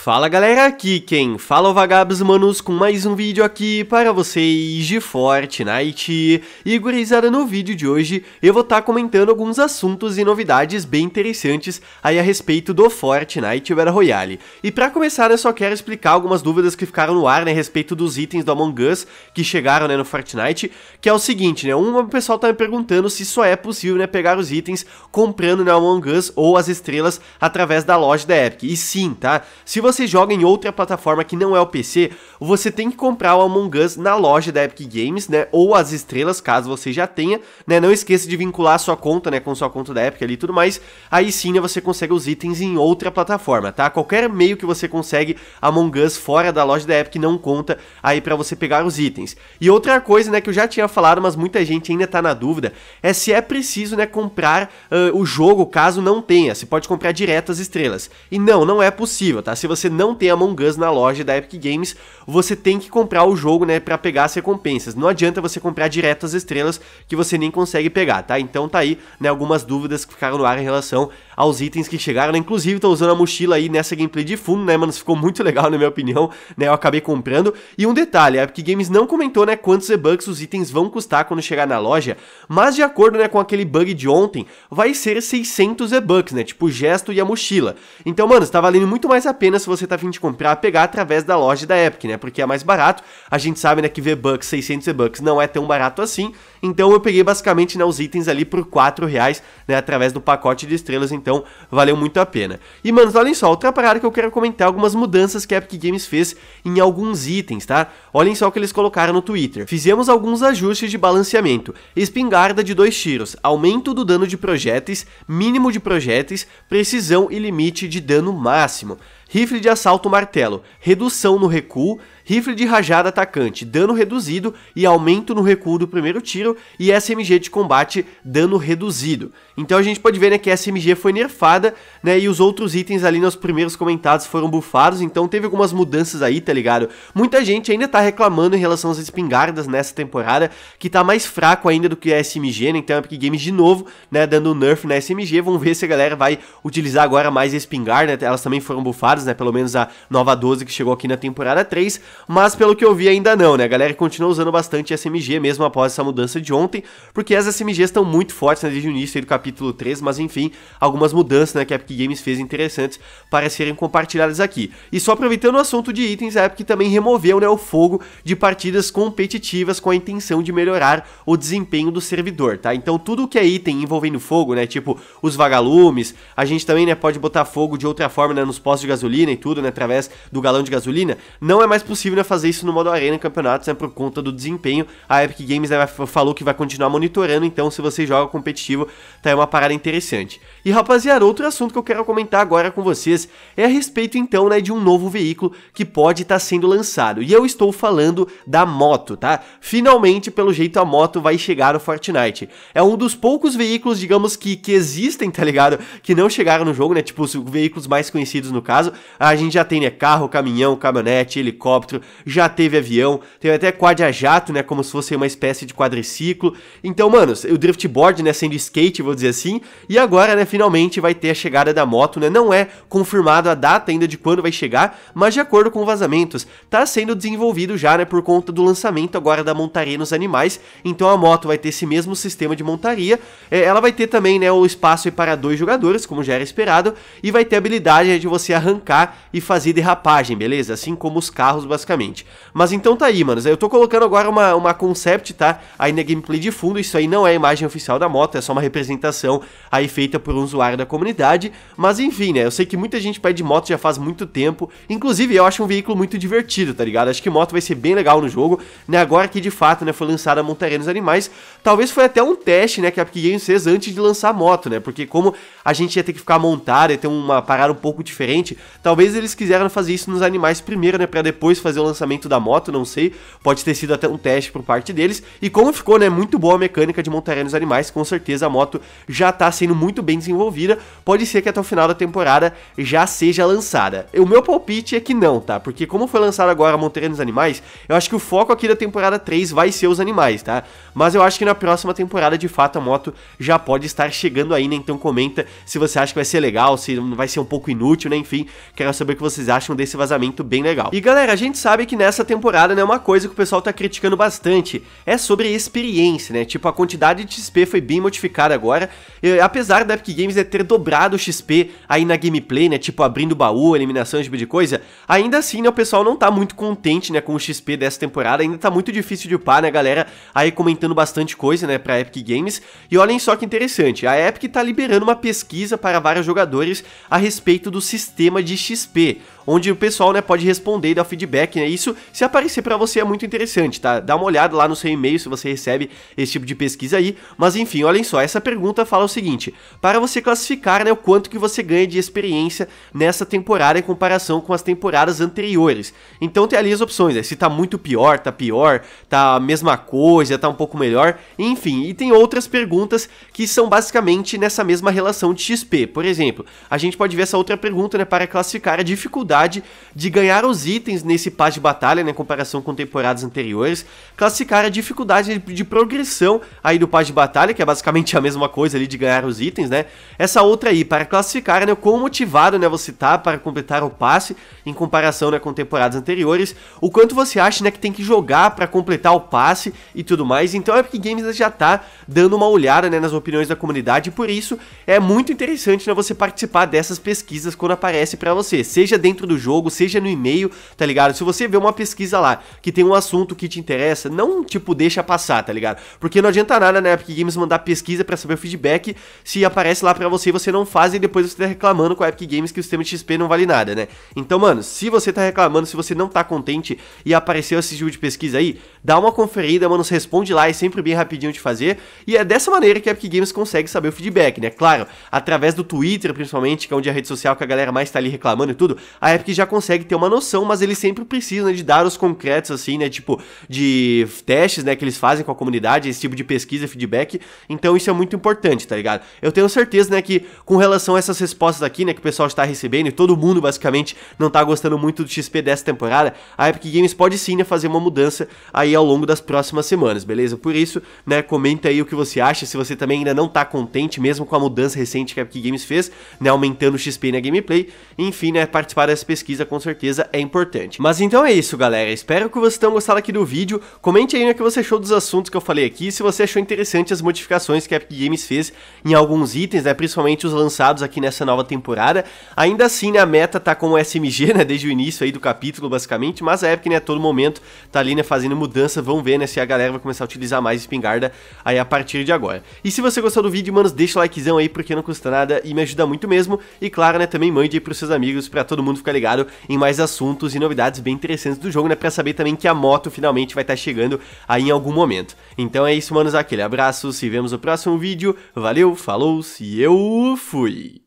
Fala galera, aqui quem fala é o Vagabos Manos com mais um vídeo aqui para vocês de Fortnite. E gurizada, no vídeo de hoje eu vou estar tá comentando alguns assuntos e novidades bem interessantes aí a respeito do Fortnite Battle Royale. E para começar eu só quero explicar algumas dúvidas que ficaram no ar né, a respeito dos itens do Among Us que chegaram né, no Fortnite, que é o seguinte, né, um pessoal tá me perguntando se só é possível né, pegar os itens comprando né, Among Us ou as estrelas através da loja da Epic. E sim, tá? Se você você joga em outra plataforma que não é o PC, você tem que comprar o Among Us na loja da Epic Games, né? Ou as estrelas, caso você já tenha, né? Não esqueça de vincular a sua conta, né? Com sua conta da Epic ali e tudo mais. Aí sim, né? Você consegue os itens em outra plataforma, tá? Qualquer meio que você consegue Among Us fora da loja da Epic não conta aí para você pegar os itens. E outra coisa, né? Que eu já tinha falado, mas muita gente ainda tá na dúvida, é se é preciso, né? Comprar uh, o jogo caso não tenha. Você pode comprar direto as estrelas. E não, não é possível, tá? Se você você não tem Among Us na loja da Epic Games, você tem que comprar o jogo, né, para pegar as recompensas. Não adianta você comprar direto as estrelas que você nem consegue pegar, tá? Então tá aí, né, algumas dúvidas que ficaram no ar em relação aos itens que chegaram, né? Inclusive, estão usando a mochila aí nessa gameplay de fundo, né, mano? Ficou muito legal, na minha opinião, né? Eu acabei comprando. E um detalhe, a Epic Games não comentou, né, quantos e-bucks os itens vão custar quando chegar na loja, mas de acordo, né, com aquele bug de ontem, vai ser 600 e-bucks, né? Tipo, o gesto e a mochila. Então, mano, está valendo muito mais a pena se você tá vindo de comprar, pegar através da loja da Epic, né? Porque é mais barato. A gente sabe, né, que V-Bucks, 600 e-bucks não é tão barato assim. Então, eu peguei basicamente, né, os itens ali por 4 reais, né, através do pacote de estrelas, então então, valeu muito a pena. E, mano olhem só, outra parada que eu quero comentar algumas mudanças que a Epic Games fez em alguns itens, tá? Olhem só o que eles colocaram no Twitter. Fizemos alguns ajustes de balanceamento. Espingarda de dois tiros, aumento do dano de projéteis, mínimo de projéteis, precisão e limite de dano máximo. Rifle de assalto martelo, redução no recuo, rifle de rajada atacante, dano reduzido e aumento no recuo do primeiro tiro, e SMG de combate, dano reduzido. Então a gente pode ver né, que a SMG foi nerfada, né, e os outros itens ali nos primeiros comentados foram bufados, então teve algumas mudanças aí, tá ligado? Muita gente ainda tá reclamando em relação às espingardas nessa temporada, que tá mais fraco ainda do que a SMG, né, então a Epic Games de novo, né, dando um nerf na SMG, vamos ver se a galera vai utilizar agora mais a espingarda, né, elas também foram bufadas, né, pelo menos a nova 12 que chegou aqui na temporada 3, mas pelo que eu vi ainda não, né? A galera continua usando bastante SMG mesmo após essa mudança de ontem, porque as SMGs estão muito fortes né, desde o início do capítulo 3, mas enfim, algumas mudanças né, que a Epic Games fez interessantes para serem compartilhadas aqui. E só aproveitando o assunto de itens, a Epic também removeu né, o fogo de partidas competitivas com a intenção de melhorar o desempenho do servidor, tá? Então tudo que é item envolvendo fogo, né, tipo os vagalumes, a gente também né, pode botar fogo de outra forma né, nos postos de gasolina e tudo, né, através do galão de gasolina, não é mais possível possível né, fazer isso no modo Arena em campeonatos, né, por conta do desempenho. A Epic Games né, falou que vai continuar monitorando, então se você joga competitivo, tá aí uma parada interessante. E rapaziada, outro assunto que eu quero comentar agora com vocês é a respeito então, né, de um novo veículo que pode estar tá sendo lançado. E eu estou falando da moto, tá? Finalmente, pelo jeito, a moto vai chegar no Fortnite. É um dos poucos veículos, digamos, que, que existem, tá ligado? Que não chegaram no jogo, né? Tipo, os veículos mais conhecidos no caso. A gente já tem, né, carro, caminhão, caminhonete, helicóptero, helicóptero, já teve avião, teve até quadra-jato, né? Como se fosse uma espécie de quadriciclo. Então, mano, o driftboard, né? Sendo skate, vou dizer assim. E agora, né? Finalmente vai ter a chegada da moto, né? Não é confirmado a data ainda de quando vai chegar, mas de acordo com vazamentos, tá sendo desenvolvido já, né? Por conta do lançamento agora da montaria nos animais. Então a moto vai ter esse mesmo sistema de montaria. É, ela vai ter também, né? O espaço para dois jogadores, como já era esperado, e vai ter a habilidade né, de você arrancar e fazer derrapagem, beleza? Assim como os carros basicamente. Mas então tá aí, manos. Eu tô colocando agora uma, uma concept, tá? Aí na gameplay de fundo, isso aí não é a imagem oficial da moto, é só uma representação aí feita por um usuário da comunidade. Mas enfim, né? Eu sei que muita gente pede moto já faz muito tempo. Inclusive, eu acho um veículo muito divertido, tá ligado? Acho que moto vai ser bem legal no jogo, né? Agora que de fato, né, foi lançada a Montaria nos Animais, talvez foi até um teste, né, que a Epic Games fez antes de lançar a moto, né? Porque como a gente ia ter que ficar montada e ter uma parada um pouco diferente, talvez eles quiseram fazer isso nos animais primeiro, né, para depois fazer fazer o lançamento da moto, não sei, pode ter sido até um teste por parte deles. E como ficou, né, muito boa a mecânica de montar nos animais, com certeza a moto já tá sendo muito bem desenvolvida, pode ser que até o final da temporada já seja lançada. O meu palpite é que não, tá? Porque como foi lançado agora a montanha nos animais, eu acho que o foco aqui da temporada 3 vai ser os animais, tá? Mas eu acho que na próxima temporada, de fato, a moto já pode estar chegando ainda, né? Então comenta se você acha que vai ser legal, se vai ser um pouco inútil, né? Enfim, quero saber o que vocês acham desse vazamento bem legal. E galera, a gente gente sabe que nessa temporada, né, uma coisa que o pessoal tá criticando bastante é sobre a experiência, né? Tipo, a quantidade de XP foi bem modificada agora. E, apesar da Epic Games né, ter dobrado o XP aí na gameplay, né? Tipo, abrindo baú, eliminação, esse tipo de coisa. Ainda assim, né, o pessoal não tá muito contente, né, com o XP dessa temporada. Ainda tá muito difícil de upar, né, galera? Aí comentando bastante coisa, né, pra Epic Games. E olhem só que interessante, a Epic tá liberando uma pesquisa para vários jogadores a respeito do sistema de XP onde o pessoal, né, pode responder e dar feedback, né? Isso, se aparecer para você, é muito interessante, tá? Dá uma olhada lá no seu e-mail se você recebe esse tipo de pesquisa aí. Mas enfim, olhem só, essa pergunta fala o seguinte: para você classificar, né, o quanto que você ganha de experiência nessa temporada em comparação com as temporadas anteriores. Então tem ali as opções, né? Se tá muito pior, tá pior, tá a mesma coisa, tá um pouco melhor, enfim. E tem outras perguntas que são basicamente nessa mesma relação de XP. Por exemplo, a gente pode ver essa outra pergunta, né, para classificar a dificuldade de ganhar os itens nesse passe de batalha, né, em comparação com temporadas anteriores, classificar a dificuldade de, progressão aí do passe de batalha, que é basicamente a mesma coisa ali de ganhar os itens, né? Essa outra aí, para classificar, né, o quão motivado, né, você tá para completar o passe em comparação, né, com temporadas anteriores, o quanto você acha, né, que tem que jogar para completar o passe e tudo mais. Então é porque Games já tá dando uma olhada, né, nas opiniões da comunidade, e por isso é muito interessante, né, você participar dessas pesquisas quando aparece para você, seja dentro do jogo, seja no e-mail, tá ligado? Se você vê uma pesquisa lá que tem um assunto que te interessa, não, tipo, deixa passar, tá ligado? Porque não adianta nada na né, Epic Games mandar pesquisa para saber o feedback se aparece lá para você e você não faz e depois você tá reclamando com a Epic Games que o sistema de XP não vale nada, né? Então, mano, se você tá reclamando, se você não tá contente e apareceu esse tipo de pesquisa aí, dá uma conferida, mano, responde lá, é sempre bem rapidinho de fazer. E é dessa maneira que a Epic Games consegue saber o feedback, né? Claro, através do Twitter, principalmente, que é onde é a rede social que a galera mais tá ali reclamando e tudo, a a Epic já consegue ter uma noção, mas eles sempre precisam né, de dados concretos, assim, né? Tipo, de testes, né? Que eles fazem com a comunidade, esse tipo de pesquisa, feedback. Então isso é muito importante, tá ligado? Eu tenho certeza, né? Que com relação a essas respostas aqui, né? Que o pessoal está recebendo e todo mundo, basicamente, não tá gostando muito do XP dessa temporada, a Epic Games pode sim, né? Fazer uma mudança aí ao longo das próximas semanas, beleza? Por isso, né? Comenta aí o que você acha, se você também ainda não tá contente mesmo com a mudança recente que a Epic Games fez, né? Aumentando o XP na gameplay. Enfim, né? Participar dessa essa pesquisa com certeza é importante. Mas então é isso, galera. Espero que vocês tenham gostado aqui do vídeo. Comente aí o que você achou dos assuntos que eu falei aqui, se você achou interessante as modificações que a Epic Games fez em alguns itens, né, principalmente os lançados aqui nessa nova temporada. Ainda assim, né, a meta tá o SMG, né, desde o início aí do capítulo, basicamente, mas a Epic, né, a todo momento tá ali, né, fazendo mudança, vamos ver, né, se a galera vai começar a utilizar mais espingarda aí a partir de agora. E se você gostou do vídeo, manos, deixa o likezão aí, porque não custa nada e me ajuda muito mesmo. E claro, né, também mande aí pros seus amigos, para todo mundo ficar ficar ligado em mais assuntos e novidades bem interessantes do jogo, né? Pra saber também que a moto finalmente vai estar tá chegando aí em algum momento. Então é isso, manos. Aquele abraço, se vemos no próximo vídeo. Valeu, falou e eu fui!